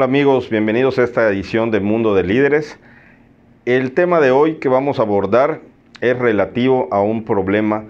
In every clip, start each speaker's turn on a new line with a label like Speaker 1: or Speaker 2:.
Speaker 1: Hola amigos, bienvenidos a esta edición de Mundo de Líderes. El tema de hoy que vamos a abordar es relativo a un problema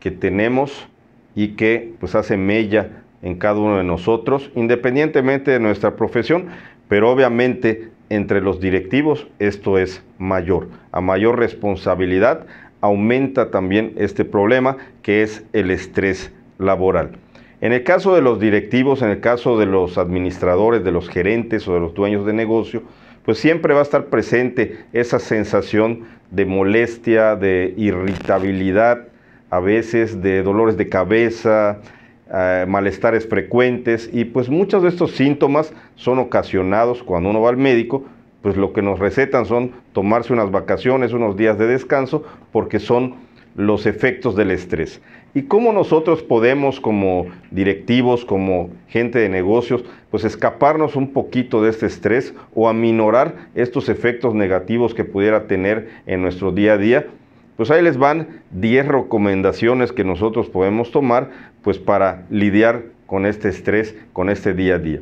Speaker 1: que tenemos y que pues hace mella en cada uno de nosotros, independientemente de nuestra profesión, pero obviamente entre los directivos esto es mayor. A mayor responsabilidad aumenta también este problema que es el estrés laboral. En el caso de los directivos, en el caso de los administradores, de los gerentes o de los dueños de negocio, pues siempre va a estar presente esa sensación de molestia, de irritabilidad, a veces de dolores de cabeza, eh, malestares frecuentes y pues muchos de estos síntomas son ocasionados cuando uno va al médico, pues lo que nos recetan son tomarse unas vacaciones, unos días de descanso, porque son los efectos del estrés y cómo nosotros podemos como directivos, como gente de negocios, pues escaparnos un poquito de este estrés o aminorar estos efectos negativos que pudiera tener en nuestro día a día. Pues ahí les van 10 recomendaciones que nosotros podemos tomar pues para lidiar con este estrés, con este día a día.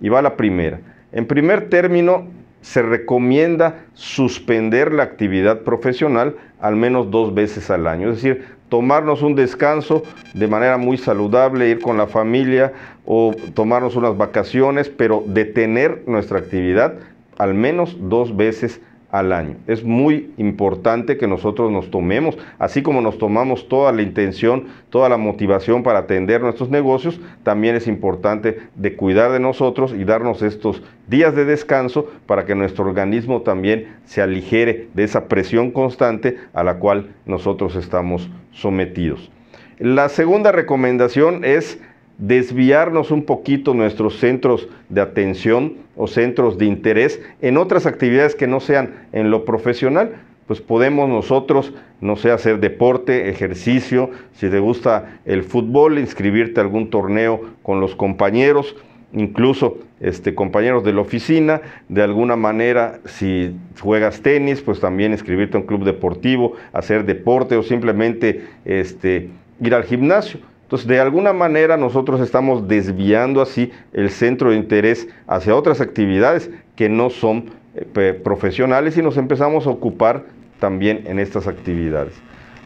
Speaker 1: Y va la primera. En primer término, se recomienda suspender la actividad profesional al menos dos veces al año, es decir, tomarnos un descanso de manera muy saludable, ir con la familia o tomarnos unas vacaciones, pero detener nuestra actividad al menos dos veces al al año. Es muy importante que nosotros nos tomemos, así como nos tomamos toda la intención, toda la motivación para atender nuestros negocios, también es importante de cuidar de nosotros y darnos estos días de descanso para que nuestro organismo también se aligere de esa presión constante a la cual nosotros estamos sometidos. La segunda recomendación es desviarnos un poquito nuestros centros de atención o centros de interés en otras actividades que no sean en lo profesional, pues podemos nosotros, no sé, hacer deporte, ejercicio, si te gusta el fútbol, inscribirte a algún torneo con los compañeros, incluso este, compañeros de la oficina, de alguna manera, si juegas tenis, pues también inscribirte a un club deportivo, hacer deporte o simplemente este, ir al gimnasio entonces, de alguna manera nosotros estamos desviando así el centro de interés hacia otras actividades que no son eh, profesionales y nos empezamos a ocupar también en estas actividades.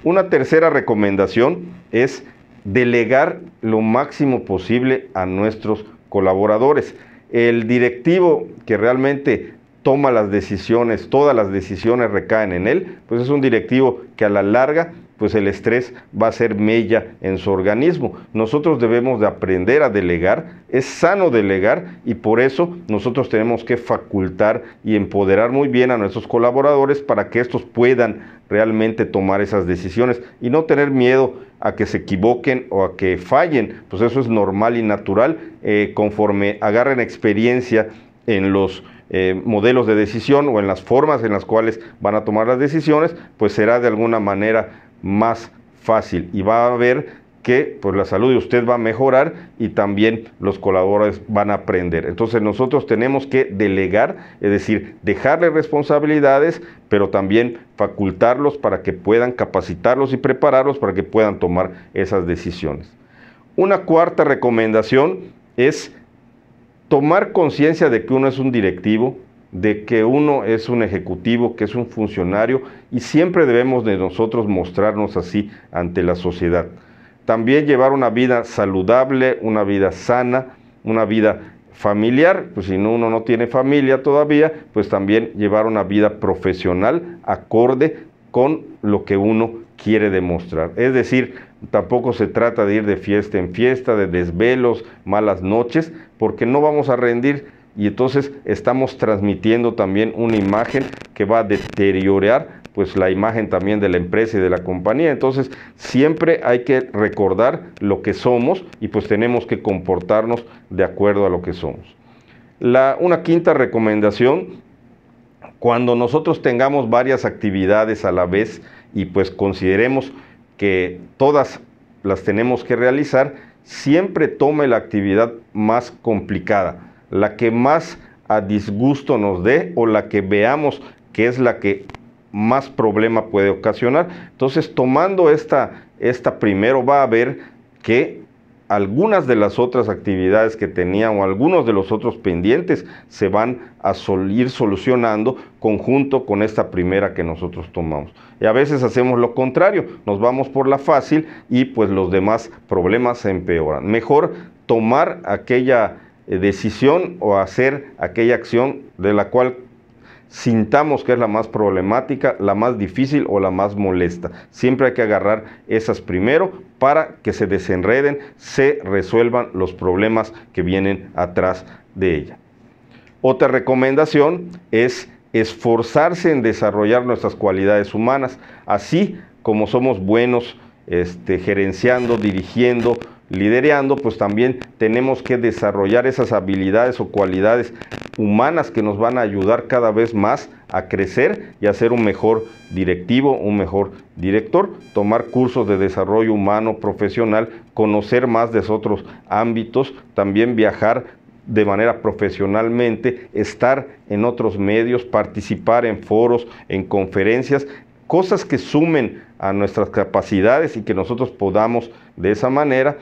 Speaker 1: Una tercera recomendación es delegar lo máximo posible a nuestros colaboradores. El directivo que realmente toma las decisiones, todas las decisiones recaen en él, pues es un directivo que a la larga pues el estrés va a ser mella en su organismo. Nosotros debemos de aprender a delegar, es sano delegar y por eso nosotros tenemos que facultar y empoderar muy bien a nuestros colaboradores para que estos puedan realmente tomar esas decisiones y no tener miedo a que se equivoquen o a que fallen, pues eso es normal y natural eh, conforme agarren experiencia en los eh, modelos de decisión o en las formas en las cuales van a tomar las decisiones, pues será de alguna manera más fácil y va a ver que por pues, la salud de usted va a mejorar y también los colaboradores van a aprender. Entonces nosotros tenemos que delegar, es decir, dejarle responsabilidades, pero también facultarlos para que puedan capacitarlos y prepararlos para que puedan tomar esas decisiones. Una cuarta recomendación es tomar conciencia de que uno es un directivo, de que uno es un ejecutivo, que es un funcionario y siempre debemos de nosotros mostrarnos así ante la sociedad. También llevar una vida saludable, una vida sana, una vida familiar, pues si uno no tiene familia todavía, pues también llevar una vida profesional acorde con lo que uno quiere demostrar. Es decir, tampoco se trata de ir de fiesta en fiesta, de desvelos, malas noches, porque no vamos a rendir y entonces estamos transmitiendo también una imagen que va a deteriorar pues la imagen también de la empresa y de la compañía. Entonces, siempre hay que recordar lo que somos y pues tenemos que comportarnos de acuerdo a lo que somos. La, una quinta recomendación, cuando nosotros tengamos varias actividades a la vez y pues consideremos que todas las tenemos que realizar, siempre tome la actividad más complicada la que más a disgusto nos dé o la que veamos que es la que más problema puede ocasionar. Entonces, tomando esta, esta primero va a ver que algunas de las otras actividades que tenía o algunos de los otros pendientes se van a ir solucionando conjunto con esta primera que nosotros tomamos. Y a veces hacemos lo contrario, nos vamos por la fácil y pues los demás problemas se empeoran. Mejor tomar aquella eh, decisión o hacer aquella acción de la cual sintamos que es la más problemática, la más difícil o la más molesta. Siempre hay que agarrar esas primero para que se desenreden, se resuelvan los problemas que vienen atrás de ella. Otra recomendación es esforzarse en desarrollar nuestras cualidades humanas, así como somos buenos este, gerenciando, dirigiendo, lidereando, pues también tenemos que desarrollar esas habilidades o cualidades humanas que nos van a ayudar cada vez más a crecer y a ser un mejor directivo, un mejor director, tomar cursos de desarrollo humano profesional, conocer más de otros ámbitos, también viajar de manera profesionalmente, estar en otros medios, participar en foros, en conferencias, cosas que sumen a nuestras capacidades y que nosotros podamos de esa manera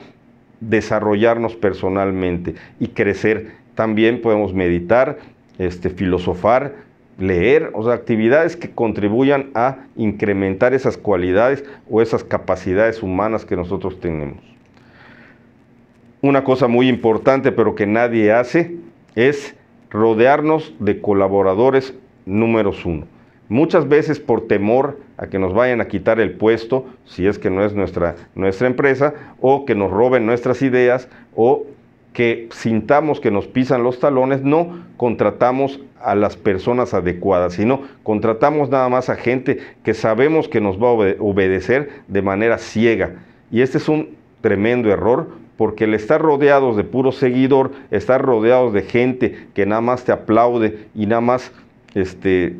Speaker 1: desarrollarnos personalmente y crecer. También podemos meditar, este, filosofar, leer, o sea, actividades que contribuyan a incrementar esas cualidades o esas capacidades humanas que nosotros tenemos. Una cosa muy importante, pero que nadie hace, es rodearnos de colaboradores números uno. Muchas veces por temor a que nos vayan a quitar el puesto, si es que no es nuestra, nuestra empresa, o que nos roben nuestras ideas, o que sintamos que nos pisan los talones, no contratamos a las personas adecuadas, sino contratamos nada más a gente que sabemos que nos va a obedecer de manera ciega. Y este es un tremendo error porque el estar rodeados de puro seguidor, estar rodeados de gente que nada más te aplaude y nada más este,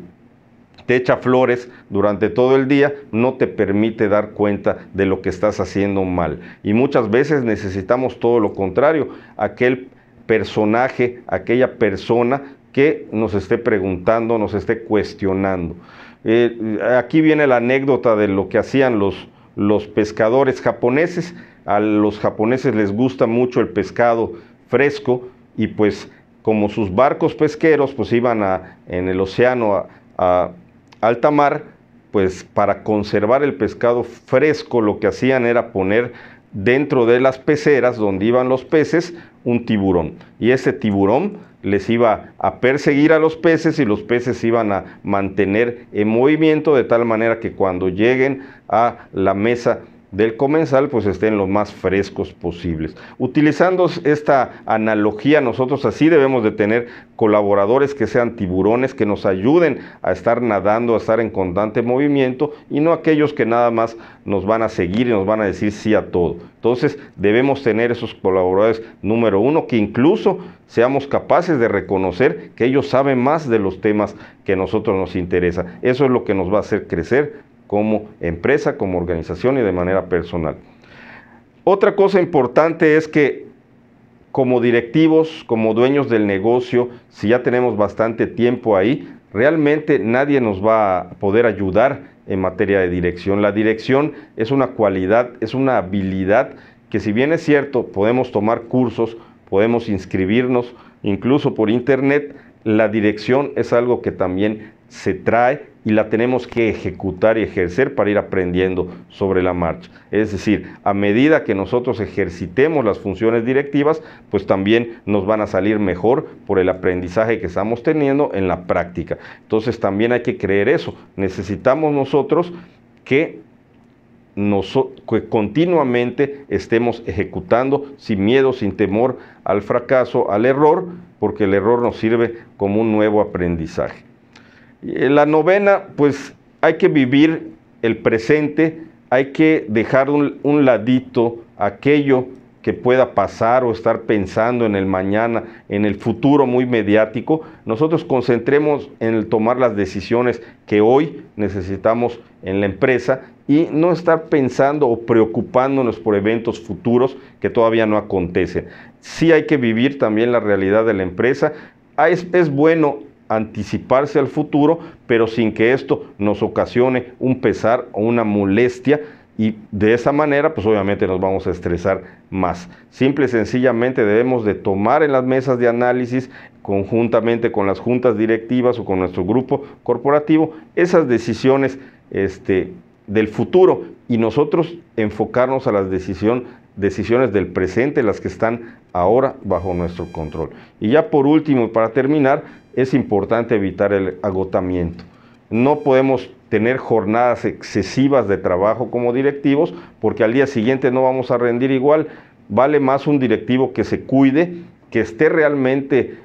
Speaker 1: te echa flores durante todo el día, no te permite dar cuenta de lo que estás haciendo mal. Y muchas veces necesitamos todo lo contrario, aquel personaje, aquella persona que nos esté preguntando, nos esté cuestionando. Eh, aquí viene la anécdota de lo que hacían los, los pescadores japoneses. A los japoneses les gusta mucho el pescado fresco y pues como sus barcos pesqueros pues iban a, en el océano a alta mar, pues para conservar el pescado fresco lo que hacían era poner dentro de las peceras donde iban los peces un tiburón. Y ese tiburón les iba a perseguir a los peces y los peces iban a mantener en movimiento de tal manera que cuando lleguen a la mesa del comensal pues estén los más frescos posibles. Utilizando esta analogía, nosotros así debemos de tener colaboradores que sean tiburones, que nos ayuden a estar nadando, a estar en constante movimiento y no aquellos que nada más nos van a seguir y nos van a decir sí a todo. Entonces debemos tener esos colaboradores número uno que incluso seamos capaces de reconocer que ellos saben más de los temas que a nosotros nos interesa. Eso es lo que nos va a hacer crecer como empresa, como organización y de manera personal. Otra cosa importante es que como directivos, como dueños del negocio, si ya tenemos bastante tiempo ahí, realmente nadie nos va a poder ayudar en materia de dirección. La dirección es una cualidad, es una habilidad que si bien es cierto, podemos tomar cursos, podemos inscribirnos incluso por internet, la dirección es algo que también se trae y la tenemos que ejecutar y ejercer para ir aprendiendo sobre la marcha. Es decir, a medida que nosotros ejercitemos las funciones directivas, pues también nos van a salir mejor por el aprendizaje que estamos teniendo en la práctica. Entonces también hay que creer eso. Necesitamos nosotros que que continuamente estemos ejecutando sin miedo, sin temor al fracaso, al error, porque el error nos sirve como un nuevo aprendizaje. Eh, la novena, pues hay que vivir el presente, hay que dejar un, ladito aquello que pueda pasar o estar pensando en el mañana, en el futuro muy mediático, nosotros concentremos en tomar las decisiones que hoy necesitamos en la empresa y no estar pensando o preocupándonos por eventos futuros que todavía no acontecen. Sí hay que vivir también la realidad de la empresa. Ah, es bueno anticiparse al futuro, pero sin que esto nos ocasione un pesar o una molestia y de esa manera pues obviamente nos vamos a estresar más. Simple y sencillamente debemos de tomar en las mesas de análisis conjuntamente con las juntas directivas o con nuestro grupo corporativo esas decisiones este, del futuro y nosotros enfocarnos a las decisión, decisiones del presente, las que están ahora bajo nuestro control. Y ya por último y para terminar, es importante evitar el agotamiento. No podemos tener jornadas excesivas de trabajo como directivos porque al día siguiente no vamos a rendir igual. Vale más un directivo que se cuide, que esté realmente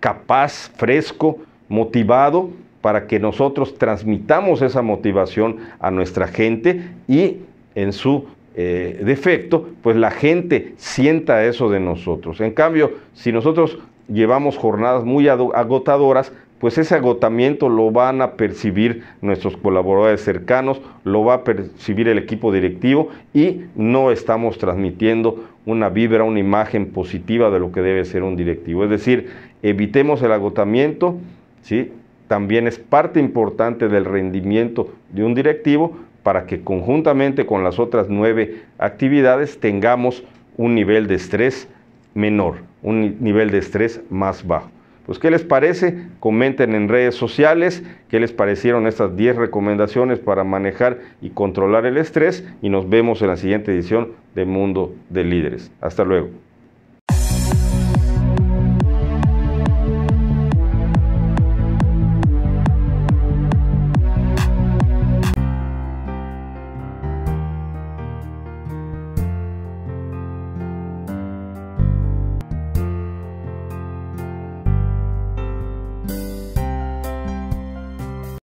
Speaker 1: capaz, fresco, motivado para que nosotros transmitamos esa motivación a nuestra gente y en su eh, defecto, pues la gente sienta eso de nosotros. En cambio, si nosotros llevamos jornadas muy agotadoras, pues ese agotamiento lo van a percibir nuestros colaboradores cercanos, lo va a percibir el equipo directivo y no estamos transmitiendo una vibra, una imagen positiva de lo que debe ser un directivo. Es decir, evitemos el agotamiento, ¿sí? también es parte importante del rendimiento de un directivo para que conjuntamente con las otras nueve actividades tengamos un nivel de estrés menor un nivel de estrés más bajo. Pues, ¿qué les parece? Comenten en redes sociales qué les parecieron estas 10 recomendaciones para manejar y controlar el estrés y nos vemos en la siguiente edición de Mundo de Líderes. Hasta luego.